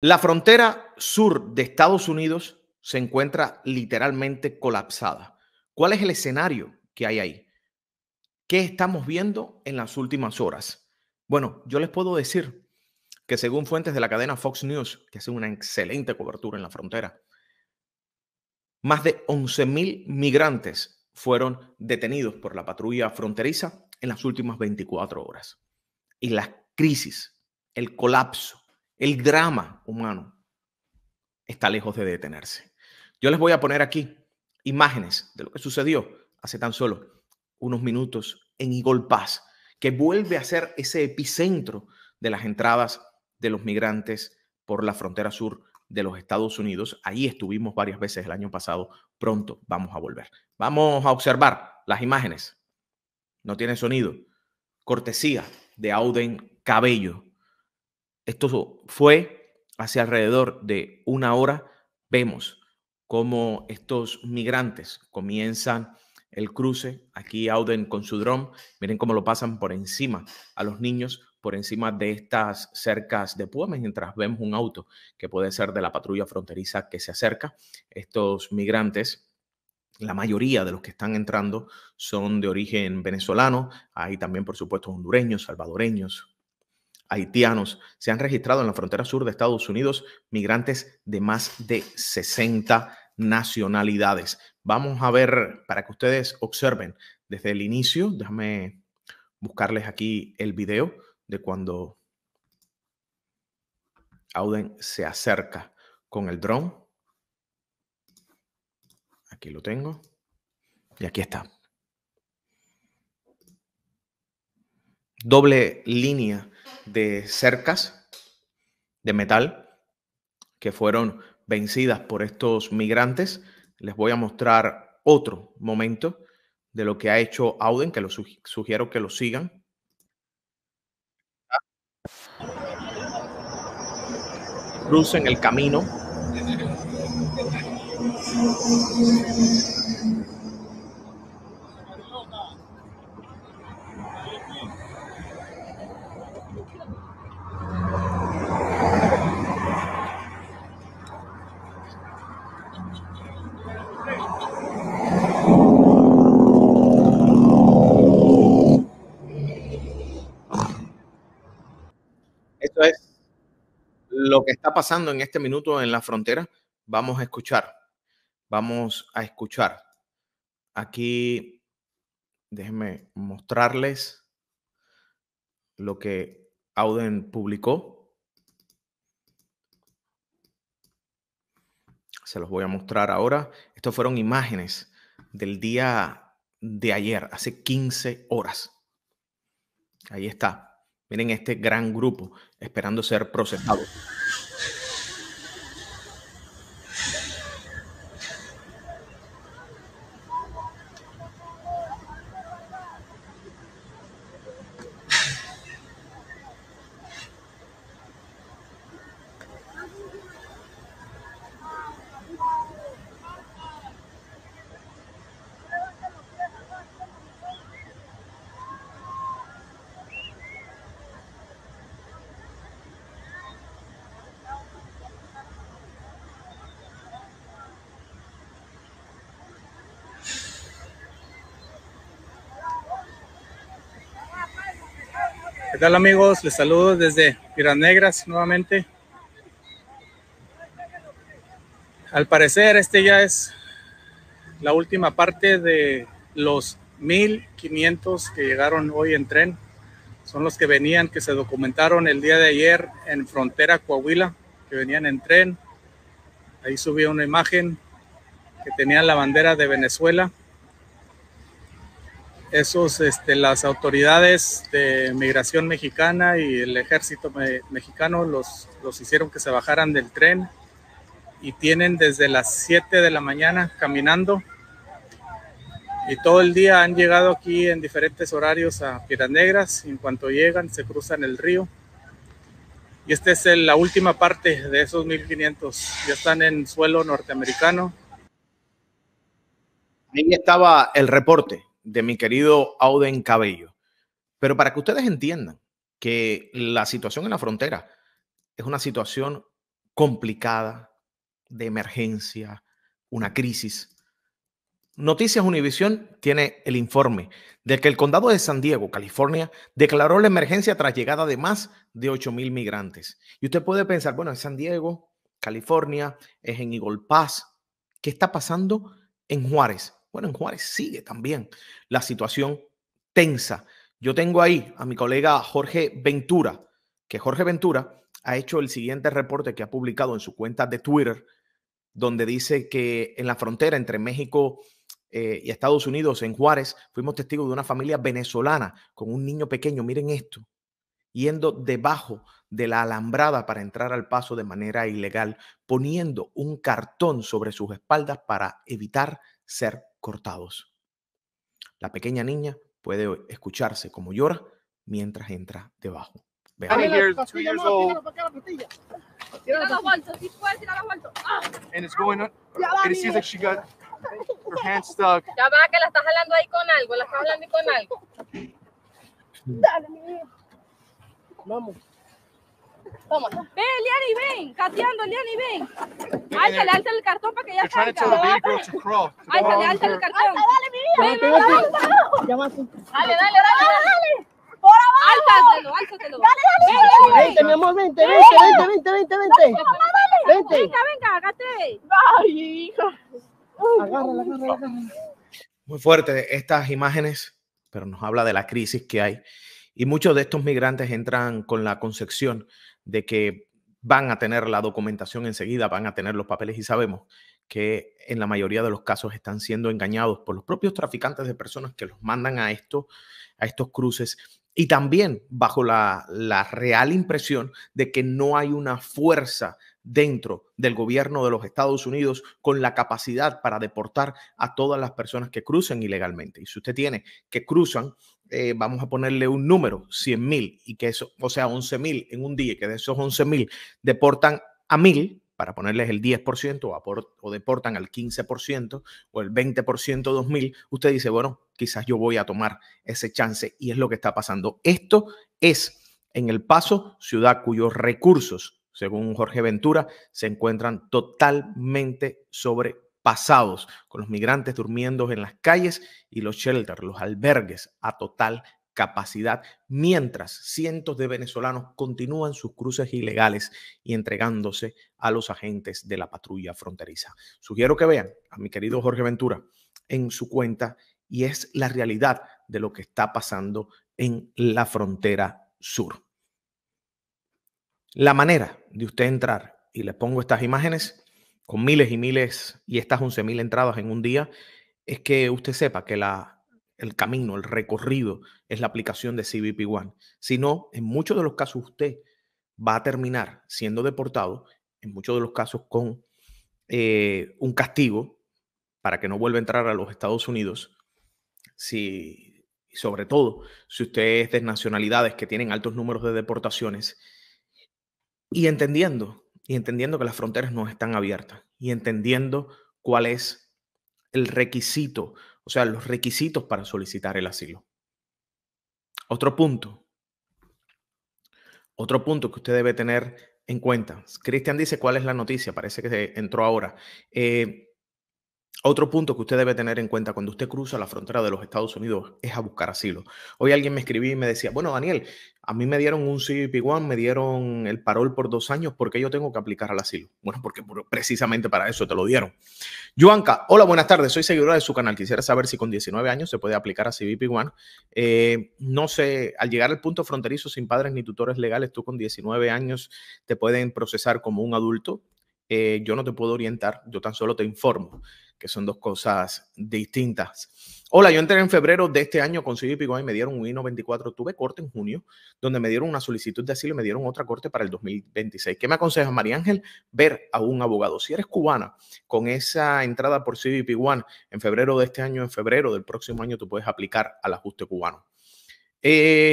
La frontera sur de Estados Unidos se encuentra literalmente colapsada. ¿Cuál es el escenario que hay ahí? ¿Qué estamos viendo en las últimas horas? Bueno, yo les puedo decir que según fuentes de la cadena Fox News, que hace una excelente cobertura en la frontera, más de 11.000 migrantes fueron detenidos por la patrulla fronteriza en las últimas 24 horas. Y la crisis, el colapso el drama humano está lejos de detenerse. Yo les voy a poner aquí imágenes de lo que sucedió hace tan solo unos minutos en Eagle Pass, que vuelve a ser ese epicentro de las entradas de los migrantes por la frontera sur de los Estados Unidos. Ahí estuvimos varias veces el año pasado. Pronto vamos a volver. Vamos a observar las imágenes. No tiene sonido. Cortesía de Auden Cabello esto fue hacia alrededor de una hora. Vemos cómo estos migrantes comienzan el cruce. Aquí Auden con su dron. Miren cómo lo pasan por encima a los niños, por encima de estas cercas de Puebla. mientras vemos un auto que puede ser de la patrulla fronteriza que se acerca. Estos migrantes la mayoría de los que están entrando son de origen venezolano, hay también por supuesto hondureños, salvadoreños, haitianos se han registrado en la frontera sur de Estados Unidos migrantes de más de 60 nacionalidades. Vamos a ver, para que ustedes observen, desde el inicio, déjame buscarles aquí el video de cuando Auden se acerca con el dron. Aquí lo tengo. Y aquí está. doble línea de cercas de metal que fueron vencidas por estos migrantes. Les voy a mostrar otro momento de lo que ha hecho Auden, que lo sugiero que lo sigan. Crucen el camino. lo que está pasando en este minuto en la frontera. Vamos a escuchar. Vamos a escuchar. Aquí, déjenme mostrarles lo que Auden publicó. Se los voy a mostrar ahora. Estas fueron imágenes del día de ayer, hace 15 horas. Ahí está. Miren este gran grupo esperando ser procesado. ¿Qué tal amigos? Les saludo desde Piranegras nuevamente. Al parecer este ya es la última parte de los 1500 que llegaron hoy en tren. Son los que venían, que se documentaron el día de ayer en Frontera Coahuila, que venían en tren. Ahí subí una imagen que tenía la bandera de Venezuela esos, este, las autoridades de migración mexicana y el ejército mexicano los, los hicieron que se bajaran del tren y tienen desde las 7 de la mañana caminando y todo el día han llegado aquí en diferentes horarios a Piedras Negras. En cuanto llegan, se cruzan el río. Y esta es la última parte de esos 1500. Ya están en suelo norteamericano. Ahí estaba el reporte de mi querido Auden Cabello. Pero para que ustedes entiendan que la situación en la frontera es una situación complicada, de emergencia, una crisis. Noticias Univisión tiene el informe de que el condado de San Diego, California, declaró la emergencia tras llegada de más de 8000 mil migrantes. Y usted puede pensar, bueno, en San Diego, California, es en Eagle ¿Qué está pasando en Juárez? Bueno, en Juárez sigue también la situación tensa. Yo tengo ahí a mi colega Jorge Ventura, que Jorge Ventura ha hecho el siguiente reporte que ha publicado en su cuenta de Twitter, donde dice que en la frontera entre México eh, y Estados Unidos, en Juárez, fuimos testigos de una familia venezolana con un niño pequeño, miren esto, yendo debajo de la alambrada para entrar al paso de manera ilegal, poniendo un cartón sobre sus espaldas para evitar ser cortados. La pequeña niña puede escucharse como llora mientras entra debajo. la si I'm here, two years old. Ah. And it's going on. It seems like she got her hand Ya va que la estás jalando ahí con algo, la estás jalando con algo. Dale, mi Vamos. Toma. Ve, eh, Eliani, ven. Cateando, Eliani, ven. le alza el cartón para que ya salga. le alza el cartón. Dale, mi vida. Ven, Dale, dale, dale. dale. Por abajo. Áltatelo, álzatelo. Dale, dale. dale. Vente, mi amor, vente, vente, vente, vente, vente. Vente. Venga, venga, agate. Ay, hijo! agárrala. Muy fuerte estas imágenes, pero nos habla de la crisis que hay y muchos de estos migrantes entran con la concepción de que van a tener la documentación enseguida, van a tener los papeles y sabemos que en la mayoría de los casos están siendo engañados por los propios traficantes de personas que los mandan a, a estos cruces y también bajo la, la real impresión de que no hay una fuerza dentro del gobierno de los Estados Unidos con la capacidad para deportar a todas las personas que crucen ilegalmente. Y si usted tiene que cruzan, eh, vamos a ponerle un número, 100.000 mil, y que eso, o sea, 11 mil en un día, que de esos 11 mil deportan a mil, para ponerles el 10% o, o deportan al 15% o el 20% 2000, usted dice, bueno, quizás yo voy a tomar ese chance y es lo que está pasando. Esto es en el paso ciudad cuyos recursos según Jorge Ventura, se encuentran totalmente sobrepasados, con los migrantes durmiendo en las calles y los shelters, los albergues, a total capacidad, mientras cientos de venezolanos continúan sus cruces ilegales y entregándose a los agentes de la patrulla fronteriza. Sugiero que vean a mi querido Jorge Ventura en su cuenta y es la realidad de lo que está pasando en la frontera sur. La manera de usted entrar, y le pongo estas imágenes con miles y miles y estas 11.000 entradas en un día, es que usted sepa que la, el camino, el recorrido es la aplicación de CBP One. Si no, en muchos de los casos usted va a terminar siendo deportado, en muchos de los casos con eh, un castigo para que no vuelva a entrar a los Estados Unidos. Si, sobre todo, si usted es de nacionalidades que tienen altos números de deportaciones y entendiendo, y entendiendo que las fronteras no están abiertas, y entendiendo cuál es el requisito, o sea, los requisitos para solicitar el asilo. Otro punto, otro punto que usted debe tener en cuenta. Cristian dice cuál es la noticia, parece que se entró ahora. Eh, otro punto que usted debe tener en cuenta cuando usted cruza la frontera de los Estados Unidos es a buscar asilo. Hoy alguien me escribía y me decía, bueno, Daniel, a mí me dieron un CBP 1 me dieron el parol por dos años, ¿por qué yo tengo que aplicar al asilo? Bueno, porque precisamente para eso te lo dieron. Joanca, hola, buenas tardes, soy seguidora de su canal. Quisiera saber si con 19 años se puede aplicar a CBP 1 eh, no sé, al llegar al punto fronterizo sin padres ni tutores legales, tú con 19 años te pueden procesar como un adulto. Eh, yo no te puedo orientar, yo tan solo te informo que son dos cosas distintas. Hola, yo entré en febrero de este año con One y me dieron un I-94. Tuve corte en junio, donde me dieron una solicitud de asilo y me dieron otra corte para el 2026. ¿Qué me aconseja, María Ángel? Ver a un abogado. Si eres cubana, con esa entrada por CBP One en febrero de este año, en febrero del próximo año, tú puedes aplicar al ajuste cubano. Eh,